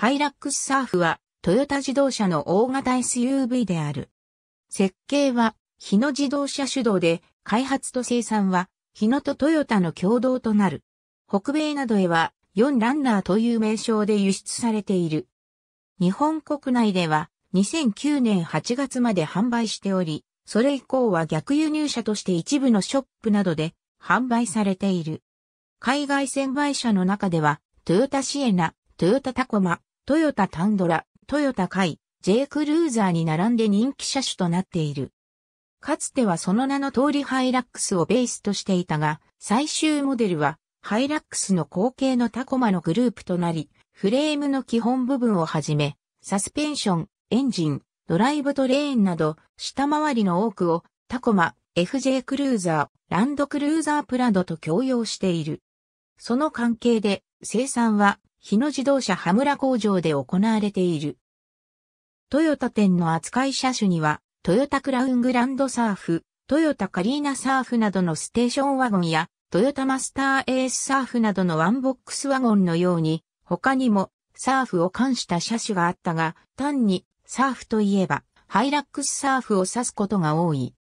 ハイラックスサーフはトヨタ自動車の大型 SUV である。設計は日野自動車主導で開発と生産は日野とトヨタの共同となる。北米などへは4ランナーという名称で輸出されている。日本国内では2009年8月まで販売しており、それ以降は逆輸入車として一部のショップなどで販売されている。海外専売車の中では、トヨタシエナ、トヨタタコマ、トヨタタンドラ、トヨタカイ、J クルーザーに並んで人気車種となっている。かつてはその名の通りハイラックスをベースとしていたが、最終モデルはハイラックスの後継のタコマのグループとなり、フレームの基本部分をはじめ、サスペンション、エンジン、ドライブトレーンなど、下回りの多くをタコマ、FJ クルーザー、ランドクルーザープラドと共用している。その関係で生産は日野自動車羽村工場で行われている。トヨタ店の扱い車種には、トヨタクラウングランドサーフ、トヨタカリーナサーフなどのステーションワゴンや、トヨタマスターエースサーフなどのワンボックスワゴンのように、他にもサーフを冠した車種があったが、単にサーフといえば、ハイラックスサーフを指すことが多い。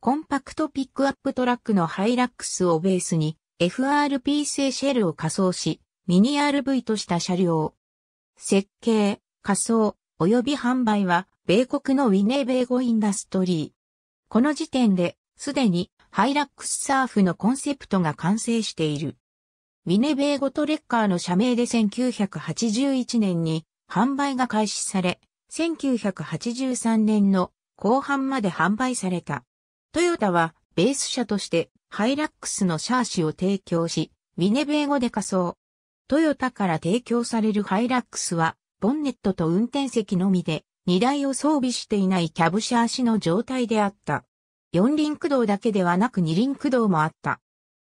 コンパクトピックアップトラックのハイラックスをベースに、FRP 製シェルを仮装し、ミニ RV とした車両。設計、仮想、及び販売は、米国のウィネーベーゴインダストリー。この時点で、すでに、ハイラックスサーフのコンセプトが完成している。ウィネベーゴトレッカーの社名で1981年に販売が開始され、1983年の後半まで販売された。トヨタはベース車としてハイラックスのシャーシを提供し、ウィネベーゴで仮想、トヨタから提供されるハイラックスは、ボンネットと運転席のみで、荷台を装備していないキャブシャーシの状態であった。四輪駆動だけではなく二輪駆動もあった。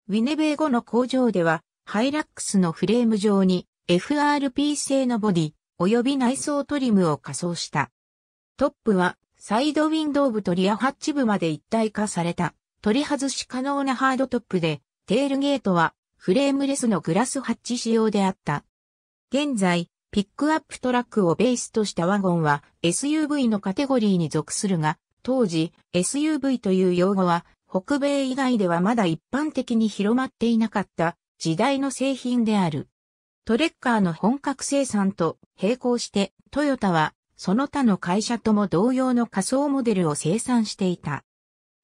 ウィネベー後の工場では、ハイラックスのフレーム上に FRP 製のボディ、及び内装トリムを仮装した。トップは、サイドウィンドウ部とリアハッチ部まで一体化された、取り外し可能なハードトップで、テールゲートは、フレームレスのグラスハッチ仕様であった。現在、ピックアップトラックをベースとしたワゴンは SUV のカテゴリーに属するが、当時 SUV という用語は北米以外ではまだ一般的に広まっていなかった時代の製品である。トレッカーの本格生産と並行してトヨタはその他の会社とも同様の仮想モデルを生産していた。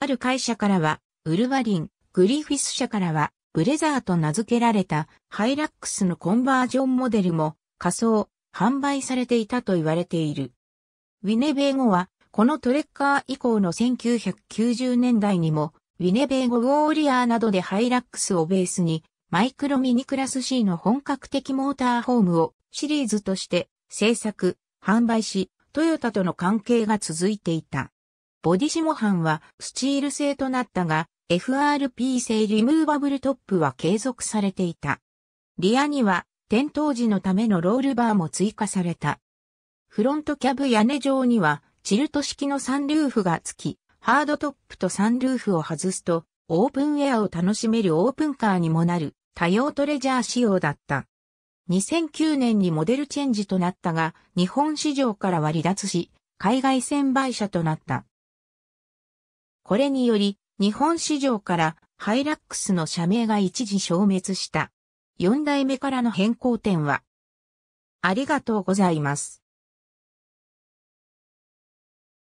ある会社からはウルワリン、グリフィス社からはブレザーと名付けられたハイラックスのコンバージョンモデルも仮想、販売されていたと言われている。ウィネベーゴは、このトレッカー以降の1990年代にも、ウィネベーゴウォーリアーなどでハイラックスをベースに、マイクロミニクラス C の本格的モーターホームをシリーズとして制作、販売し、トヨタとの関係が続いていた。ボディシモハンはスチール製となったが、FRP 製リムーバブルトップは継続されていた。リアには点灯時のためのロールバーも追加された。フロントキャブ屋根上にはチルト式のサンルーフが付き、ハードトップとサンルーフを外すとオープンエアを楽しめるオープンカーにもなる多用トレジャー仕様だった。2009年にモデルチェンジとなったが、日本市場からは離脱し、海外専売車となった。これにより、日本市場からハイラックスの社名が一時消滅した。4代目からの変更点は、ありがとうございます。